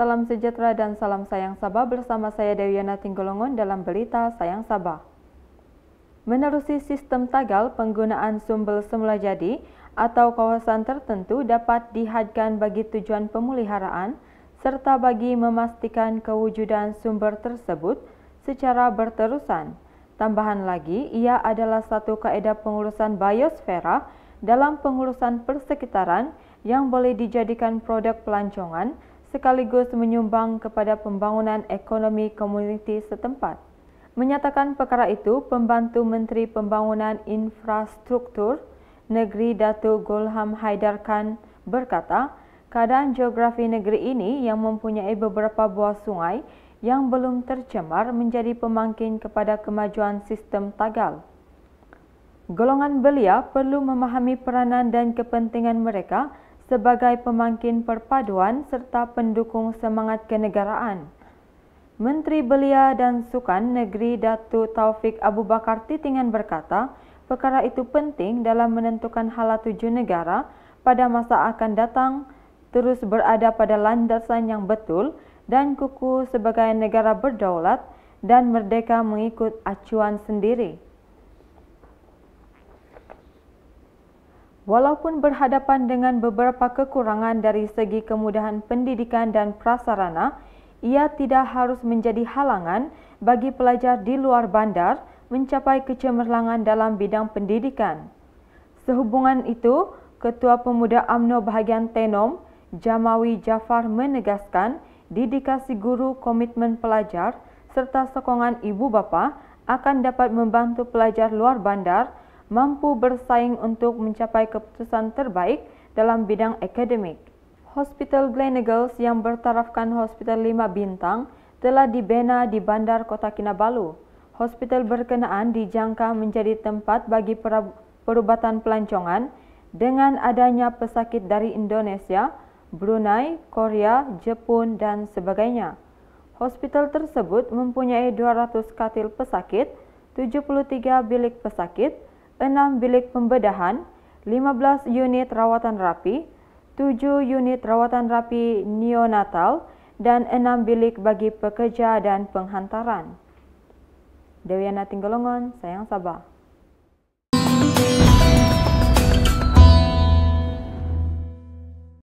Salam sejahtera dan salam sayang Sabah bersama saya Dewiana Tinggolongon dalam berita Sayang Sabah. Menerusi sistem tagal, penggunaan sumber semula jadi atau kawasan tertentu dapat dihadkan bagi tujuan pemuliharaan serta bagi memastikan kewujudan sumber tersebut secara berterusan. Tambahan lagi, ia adalah satu kaedah pengurusan biosfera dalam pengurusan persekitaran yang boleh dijadikan produk pelancongan sekaligus menyumbang kepada pembangunan ekonomi komuniti setempat. Menyatakan perkara itu, Pembantu Menteri Pembangunan Infrastruktur Negeri Dato' Golham Haidar Khan berkata, keadaan geografi negeri ini yang mempunyai beberapa buah sungai yang belum tercemar menjadi pemangkin kepada kemajuan sistem tagal. Golongan belia perlu memahami peranan dan kepentingan mereka sebagai pemangkin perpaduan serta pendukung semangat kenegaraan. Menteri Belia dan Sukan Negeri Datu Taufik Abu Bakar Titingan berkata, perkara itu penting dalam menentukan hala tuju negara pada masa akan datang terus berada pada landasan yang betul dan kuku sebagai negara berdaulat dan merdeka mengikut acuan sendiri. Walaupun berhadapan dengan beberapa kekurangan dari segi kemudahan pendidikan dan prasarana, ia tidak harus menjadi halangan bagi pelajar di luar bandar mencapai kecemerlangan dalam bidang pendidikan. Sehubungan itu, Ketua Pemuda AMNO Bahagian Tenom, Jamawi Jafar menegaskan dedikasi guru komitmen pelajar serta sokongan ibu bapa akan dapat membantu pelajar luar bandar mampu bersaing untuk mencapai keputusan terbaik dalam bidang akademik. Hospital Gleneagles yang bertarafkan Hospital 5 Bintang telah dibina di Bandar Kota Kinabalu. Hospital berkenaan dijangka menjadi tempat bagi perubatan pelancongan dengan adanya pesakit dari Indonesia, Brunei, Korea, Jepun, dan sebagainya. Hospital tersebut mempunyai 200 katil pesakit, 73 bilik pesakit, 6 bilik pembedahan, 15 unit rawatan rapi, 7 unit rawatan rapi neonatal dan 6 bilik bagi pekerja dan penghantaran. Dewiana Tinggolongon, Sayang Sabah.